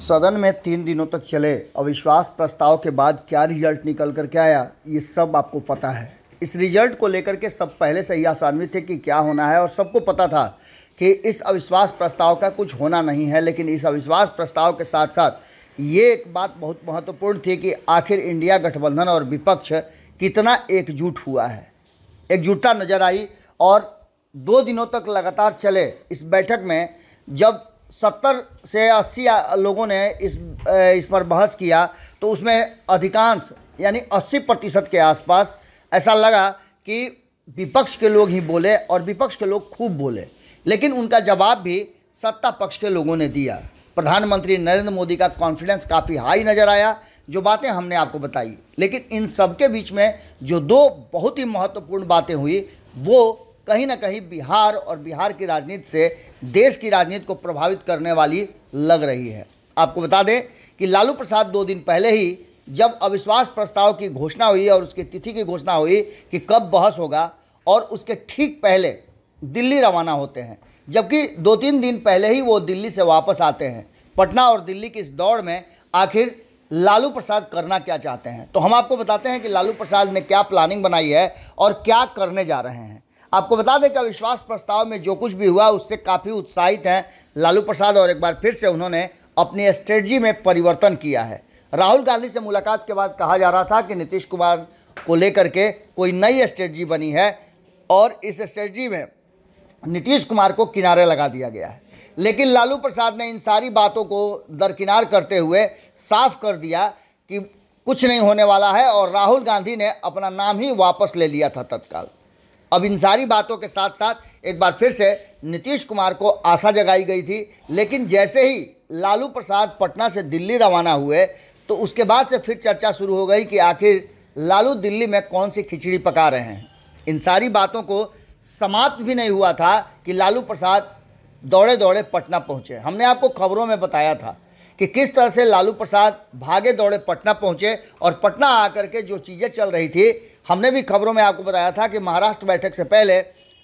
सदन में तीन दिनों तक चले अविश्वास प्रस्ताव के बाद क्या रिजल्ट निकल कर के आया ये सब आपको पता है इस रिजल्ट को लेकर के सब पहले से ही आसान्वित थे कि क्या होना है और सबको पता था कि इस अविश्वास प्रस्ताव का कुछ होना नहीं है लेकिन इस अविश्वास प्रस्ताव के साथ साथ ये एक बात बहुत महत्वपूर्ण थी कि आखिर इंडिया गठबंधन और विपक्ष कितना एकजुट हुआ है एकजुटता नजर आई और दो दिनों तक लगातार चले इस बैठक में जब सत्तर से अस्सी लोगों ने इस इस पर बहस किया तो उसमें अधिकांश यानी अस्सी प्रतिशत के आसपास ऐसा लगा कि विपक्ष के लोग ही बोले और विपक्ष के लोग खूब बोले लेकिन उनका जवाब भी सत्ता पक्ष के लोगों ने दिया प्रधानमंत्री नरेंद्र मोदी का कॉन्फिडेंस काफ़ी हाई नज़र आया जो बातें हमने आपको बताई लेकिन इन सबके बीच में जो दो बहुत ही महत्वपूर्ण बातें हुई वो कहीं ना कहीं बिहार और बिहार की राजनीति से देश की राजनीति को प्रभावित करने वाली लग रही है आपको बता दें कि लालू प्रसाद दो दिन पहले ही जब अविश्वास प्रस्ताव की घोषणा हुई और उसकी तिथि की घोषणा हुई कि कब बहस होगा और उसके ठीक पहले दिल्ली रवाना होते हैं जबकि दो तीन दिन पहले ही वो दिल्ली से वापस आते हैं पटना और दिल्ली की इस दौड़ में आखिर लालू प्रसाद करना क्या चाहते हैं तो हम आपको बताते हैं कि लालू प्रसाद ने क्या प्लानिंग बनाई है और क्या करने जा रहे हैं आपको बता दें कि अविश्वास प्रस्ताव में जो कुछ भी हुआ उससे काफ़ी उत्साहित हैं लालू प्रसाद और एक बार फिर से उन्होंने अपनी स्ट्रेटजी में परिवर्तन किया है राहुल गांधी से मुलाकात के बाद कहा जा रहा था कि नीतीश कुमार को लेकर के कोई नई स्ट्रेटजी बनी है और इस स्ट्रेटजी में नीतीश कुमार को किनारे लगा दिया गया है लेकिन लालू प्रसाद ने इन सारी बातों को दरकिनार करते हुए साफ कर दिया कि कुछ नहीं होने वाला है और राहुल गांधी ने अपना नाम ही वापस ले लिया था तत्काल अब इन सारी बातों के साथ साथ एक बार फिर से नीतीश कुमार को आशा जगाई गई थी लेकिन जैसे ही लालू प्रसाद पटना से दिल्ली रवाना हुए तो उसके बाद से फिर चर्चा शुरू हो गई कि आखिर लालू दिल्ली में कौन सी खिचड़ी पका रहे हैं इन सारी बातों को समाप्त भी नहीं हुआ था कि लालू प्रसाद दौड़े दौड़े पटना पहुँचे हमने आपको खबरों में बताया था कि किस तरह से लालू प्रसाद भागे दौड़े पटना पहुँचे और पटना आकर के जो चीज़ें चल रही थी हमने भी खबरों में आपको बताया था कि महाराष्ट्र बैठक से पहले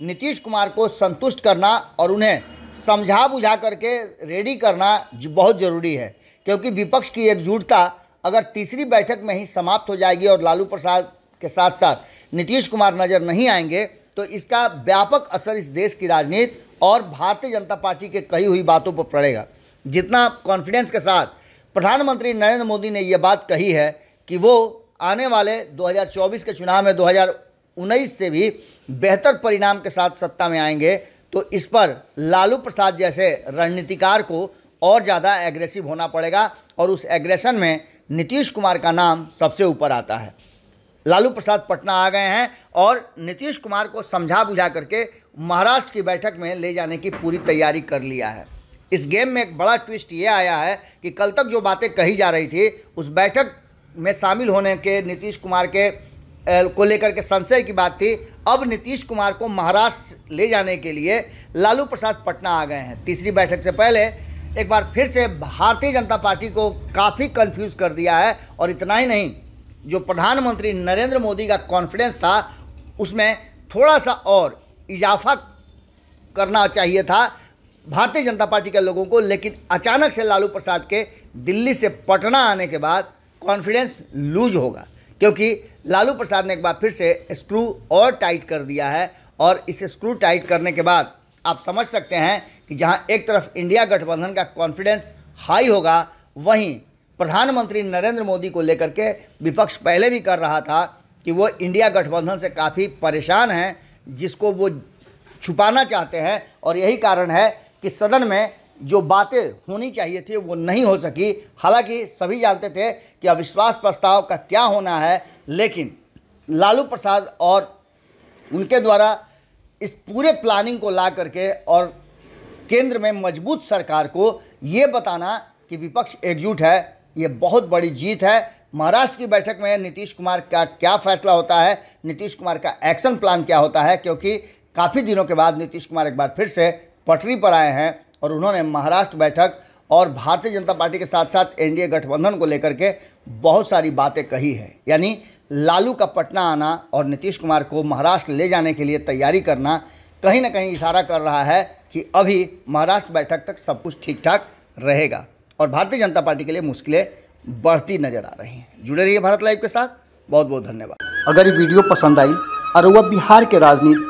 नीतीश कुमार को संतुष्ट करना और उन्हें समझा बुझा करके रेडी करना बहुत ज़रूरी है क्योंकि विपक्ष की एकजुटता अगर तीसरी बैठक में ही समाप्त हो जाएगी और लालू प्रसाद के साथ साथ नीतीश कुमार नज़र नहीं आएंगे तो इसका व्यापक असर इस देश की राजनीति और भारतीय जनता पार्टी के कही हुई बातों पर पड़ेगा जितना कॉन्फिडेंस के साथ प्रधानमंत्री नरेंद्र मोदी ने ये बात कही है कि वो आने वाले 2024 के चुनाव में 2019 से भी बेहतर परिणाम के साथ सत्ता में आएंगे तो इस पर लालू प्रसाद जैसे रणनीतिकार को और ज़्यादा एग्रेसिव होना पड़ेगा और उस एग्रेशन में नीतीश कुमार का नाम सबसे ऊपर आता है लालू प्रसाद पटना आ गए हैं और नीतीश कुमार को समझा बुझा करके महाराष्ट्र की बैठक में ले जाने की पूरी तैयारी कर लिया है इस गेम में एक बड़ा ट्विस्ट ये आया है कि कल तक जो बातें कही जा रही थी उस बैठक में शामिल होने के नीतीश कुमार के को लेकर के संशय की बात थी अब नीतीश कुमार को महाराष्ट्र ले जाने के लिए लालू प्रसाद पटना आ गए हैं तीसरी बैठक से पहले एक बार फिर से भारतीय जनता पार्टी को काफ़ी कंफ्यूज कर दिया है और इतना ही नहीं जो प्रधानमंत्री नरेंद्र मोदी का कॉन्फिडेंस था उसमें थोड़ा सा और इजाफा करना चाहिए था भारतीय जनता पार्टी के लोगों को लेकिन अचानक से लालू प्रसाद के दिल्ली से पटना आने के बाद कॉन्फिडेंस लूज होगा क्योंकि लालू प्रसाद ने एक बार फिर से स्क्रू और टाइट कर दिया है और इस स्क्रू टाइट करने के बाद आप समझ सकते हैं कि जहां एक तरफ इंडिया गठबंधन का कॉन्फिडेंस हाई होगा वहीं प्रधानमंत्री नरेंद्र मोदी को लेकर के विपक्ष पहले भी कर रहा था कि वो इंडिया गठबंधन से काफ़ी परेशान हैं जिसको वो छुपाना चाहते हैं और यही कारण है कि सदन में जो बातें होनी चाहिए थी वो नहीं हो सकी हालांकि सभी जानते थे कि अविश्वास प्रस्ताव का क्या होना है लेकिन लालू प्रसाद और उनके द्वारा इस पूरे प्लानिंग को ला करके और केंद्र में मजबूत सरकार को ये बताना कि विपक्ष एकजुट है ये बहुत बड़ी जीत है महाराष्ट्र की बैठक में नीतीश कुमार का क्या फैसला होता है नीतीश कुमार का एक्शन प्लान क्या होता है क्योंकि काफ़ी दिनों के बाद नीतीश कुमार एक बार फिर से पटरी पर आए हैं और उन्होंने महाराष्ट्र बैठक और भारतीय जनता पार्टी के साथ साथ एनडीए गठबंधन को लेकर के बहुत सारी बातें कही है यानी लालू का पटना आना और नीतीश कुमार को महाराष्ट्र ले जाने के लिए तैयारी करना कहीं ना कहीं इशारा कर रहा है कि अभी महाराष्ट्र बैठक तक सब कुछ ठीक ठाक रहेगा और भारतीय जनता पार्टी के लिए मुश्किलें बढ़ती नजर आ रही हैं जुड़े रहिए भारत लाइव के साथ बहुत बहुत धन्यवाद अगर ये वीडियो पसंद आई और वह बिहार के राजनीति